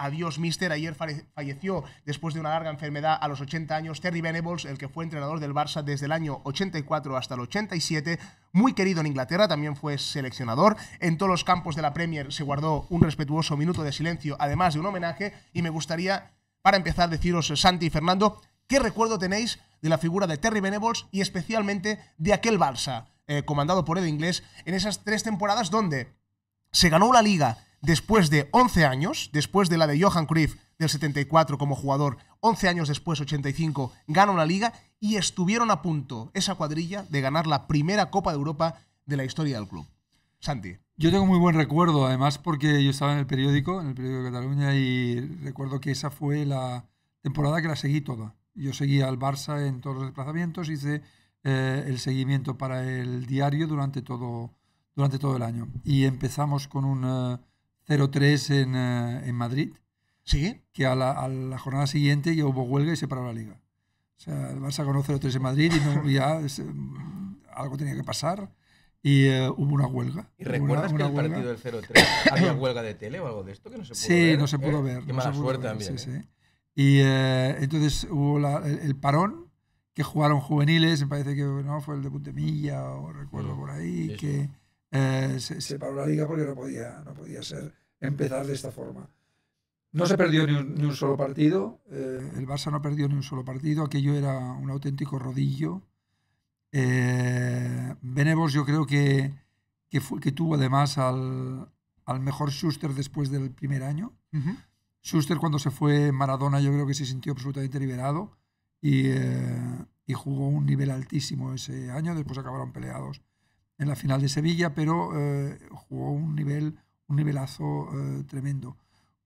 adiós mister, ayer falleció después de una larga enfermedad a los 80 años Terry Venables, el que fue entrenador del Barça desde el año 84 hasta el 87, muy querido en Inglaterra, también fue seleccionador, en todos los campos de la Premier se guardó un respetuoso minuto de silencio, además de un homenaje, y me gustaría, para empezar, deciros, eh, Santi y Fernando, ¿qué recuerdo tenéis de la figura de Terry Venables y especialmente de aquel Barça? Eh, comandado por el inglés, en esas tres temporadas donde se ganó la liga, después de 11 años, después de la de Johan Cruyff del 74 como jugador, 11 años después, 85, gana la liga y estuvieron a punto esa cuadrilla de ganar la primera Copa de Europa de la historia del club. Santi. Yo tengo muy buen recuerdo, además, porque yo estaba en el periódico, en el periódico de Cataluña, y recuerdo que esa fue la temporada que la seguí toda. Yo seguía al Barça en todos los desplazamientos, hice eh, el seguimiento para el diario durante todo, durante todo el año. Y empezamos con un eh, 0-3 en, eh, en, Madrid. Sí. Que a la, jornada siguiente ya hubo huelga y se paró la liga. O sea, el Barça ganó 0-3 en Madrid y ya eh, algo tenía que pasar y eh, hubo una huelga. recuerdas una, el partido del 0-3 había huelga de tele o algo de esto que no se pudo sí, ver? no se pudo ver. Qué no suerte también. Sí, sí. Y entonces hubo el, parón, que jugaron juveniles, me parece que no fue el de Puntemilla o recuerdo mm. por ahí, que se, se, paró la liga porque no podía, no podía ser empezar de esta forma. No se perdió ni un, solo partido. Eh, el Barça no perdió ni un solo partido. Aquello era un auténtico rodillo. Eh, yo creo que, que tuvo además al, mejor Schuster después del primer año. Schuster cuando se fue Maradona yo creo que se sintió absolutamente liberado y, eh, y jugó un nivel altísimo ese año. Después acabaron peleados en la final de Sevilla, pero eh, jugó un nivel un nivelazo eh, tremendo.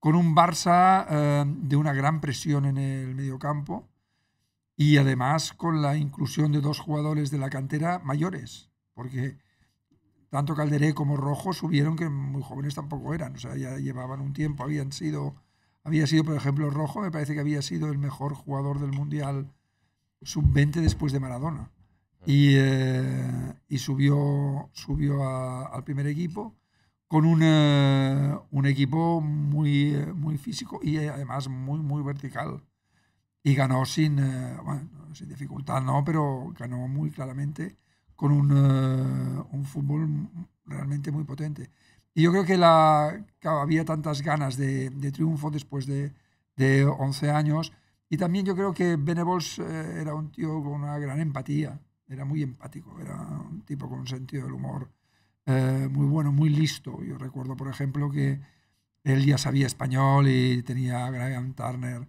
Con un Barça eh, de una gran presión en el mediocampo y además con la inclusión de dos jugadores de la cantera mayores, porque tanto Calderé como Rojo subieron que muy jóvenes tampoco eran, o sea, ya llevaban un tiempo, habían sido, había sido, por ejemplo, Rojo, me parece que había sido el mejor jugador del Mundial sub-20 después de Maradona. Eh, y, subió, subió al primer equipo con un equipo muy, muy físico y además muy, muy vertical. Y ganó sin, eh, sin dificultad, no, pero ganó muy claramente con un, eh, un fútbol realmente muy potente. Y yo creo que, la, había tantas ganas de, de triunfo después de, de, 11 años. Y también yo creo que Benevols eh, era un tío con una gran empatía, era muy empático, era un tipo con un sentido del humor eh, muy bueno, muy listo. Yo recuerdo, por ejemplo, que él ya sabía español y tenía a Graham Turner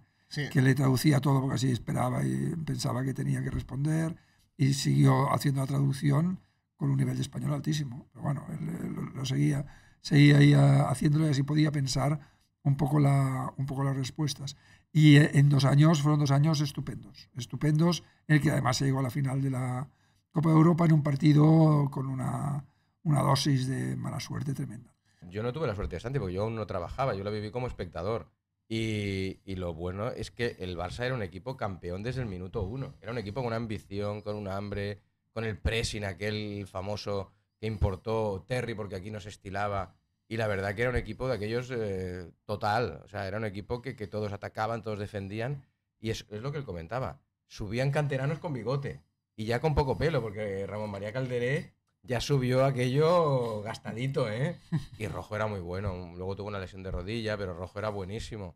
que le traducía todo porque así esperaba y pensaba que tenía que responder y siguió haciendo la traducción con un nivel de español altísimo. Pero bueno, eh, lo seguía, seguía ahí ah, haciéndolo y así podía pensar un poco, la, un poco las respuestas. Y eh, en dos años, fueron dos años estupendos, estupendos, en el que además se llegó a la final de la Copa de Europa en un partido con una una dosis de mala suerte tremenda. Yo no tuve la suerte de porque yo aún no trabajaba, yo la viví como espectador. Y, lo bueno es que el Barça era un equipo campeón desde el minuto uno. Era un equipo con una ambición, con un hambre, con el pressing, aquel famoso que importó Terry porque aquí no se estilaba. Y la verdad que era un equipo de aquellos eh, total. O sea, era un equipo que, todos atacaban, todos defendían. Y es, es, lo que él comentaba. Subían canteranos con bigote. Y ya con poco pelo, porque Ramón María Calderé ya subió aquello gastadito, ¿eh? Y Rojo era muy bueno. Luego tuvo una lesión de rodilla, pero Rojo era buenísimo.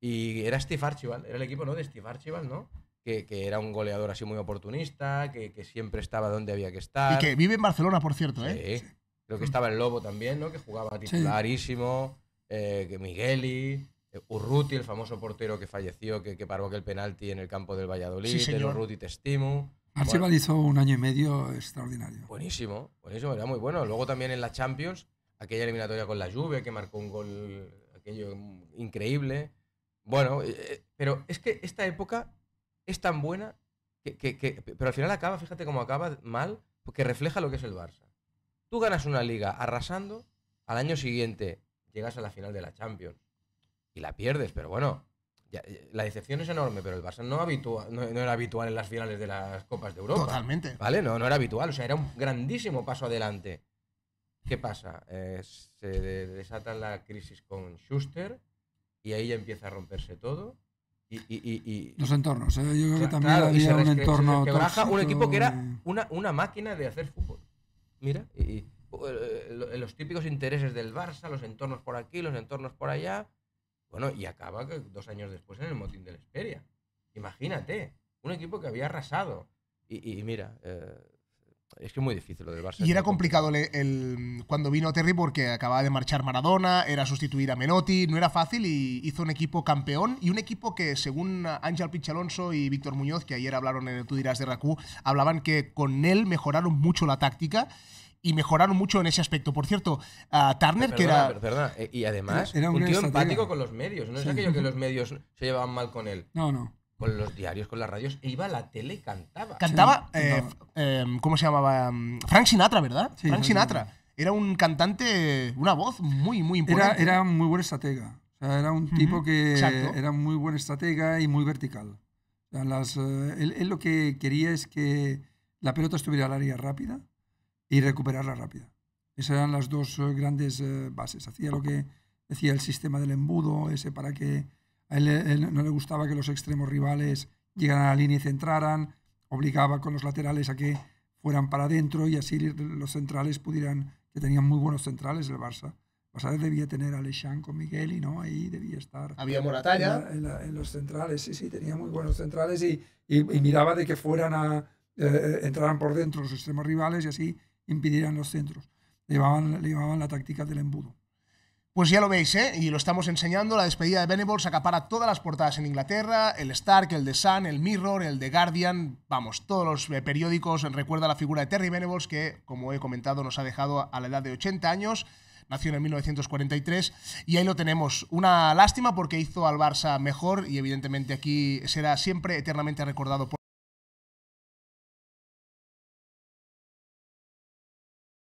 Y era Steve Archibald, era el equipo, ¿no? De Steve Archibald, ¿no? Que, que era un goleador así muy oportunista, que, siempre estaba donde había que estar. Y que vive en Barcelona, por cierto, ¿eh? Sí. Creo que estaba el Lobo también, ¿no? Que jugaba titularísimo. Eh, Migueli. Eh, Urruti, el famoso portero que falleció, que, que paró aquel penalti en el campo del Valladolid, sí, señor. el Urruti Testimu. Archibald hizo un año y medio extraordinario. Buenísimo, buenísimo, era muy bueno. Luego también en la Champions, aquella eliminatoria con la Juve, que marcó un gol aquello mm, increíble. Bueno, eh, eh, pero es que esta época es tan buena que, que, pero al final acaba, fíjate cómo acaba mal, porque refleja lo que es el Barça. Tú ganas una liga arrasando, al año siguiente llegas a la final de la Champions y la pierdes, pero bueno, eh, la decepción es enorme, pero el Barça no, era habitual en las finales de las Copas de Europa. Totalmente. ¿Vale? No, no era habitual, o sea, era un grandísimo paso adelante. ¿Qué pasa? Eh, se desata la crisis con Schuster y ahí ya empieza a romperse todo. Y, Los entornos, ¿eh? yo creo que también había un entorno. un equipo que era una, máquina de hacer fútbol. Mira, los típicos intereses del Barça, los entornos por aquí, los entornos por allá, bueno, y acaba dos años después en el motín de la Esperia. Imagínate, un equipo que había arrasado. Y, mira, eh, es que es muy difícil lo del Barça. Y era complicado el, cuando vino Terry porque acababa de marchar Maradona, era sustituir a Menotti, no era fácil y hizo un equipo campeón y un equipo que, según Ángel Pichalonso y Víctor Muñoz, que ayer hablaron en el Tú dirás de Rakú, hablaban que con él mejoraron mucho la táctica y mejoraron mucho en ese aspecto. Por cierto, a Turner, que era. Eh, y además, era, un tío empático con los medios. No es aquello que los medios se llevaban mal con él. No, no. Con los diarios, con las radios. E iba a la tele y cantaba. Cantaba, eh, em, ¿cómo se llamaba? Em, Frank Sinatra, ¿verdad? Frank Sinatra. Era un cantante, una voz muy, muy importante. Era, muy buen estratega. era un tipo que Exacto. era muy buen estratega y muy vertical. Eh, él, lo que quería es que la pelota estuviera al área rápida y recuperarla rápida. Esas eran las dos eh, grandes eh, bases. Hacía lo que decía el sistema del embudo, ese para que a él, no le gustaba que los extremos rivales llegaran a la línea y centraran, obligaba con los laterales a que fueran para adentro y así los centrales pudieran, que tenían muy buenos centrales el Barça. Barça debía tener a Lechán con Miguel y no, ahí debía estar. Había Moratalla. En, en, los centrales, sí, sí, tenía muy buenos centrales y, miraba de que fueran a, eh, entraran por dentro los extremos rivales y así impidieran los centros. llevaban llevaban la táctica del embudo. Pues ya lo veis, ¿eh? y lo estamos enseñando, la despedida de saca acapara todas las portadas en Inglaterra, el Stark, el de Sun, el Mirror, el de Guardian, vamos, todos los eh, periódicos recuerda la figura de Terry benévolos que, como he comentado, nos ha dejado a la edad de 80 años, nació en 1943 y ahí lo tenemos. Una lástima porque hizo al Barça mejor y evidentemente aquí será siempre eternamente recordado por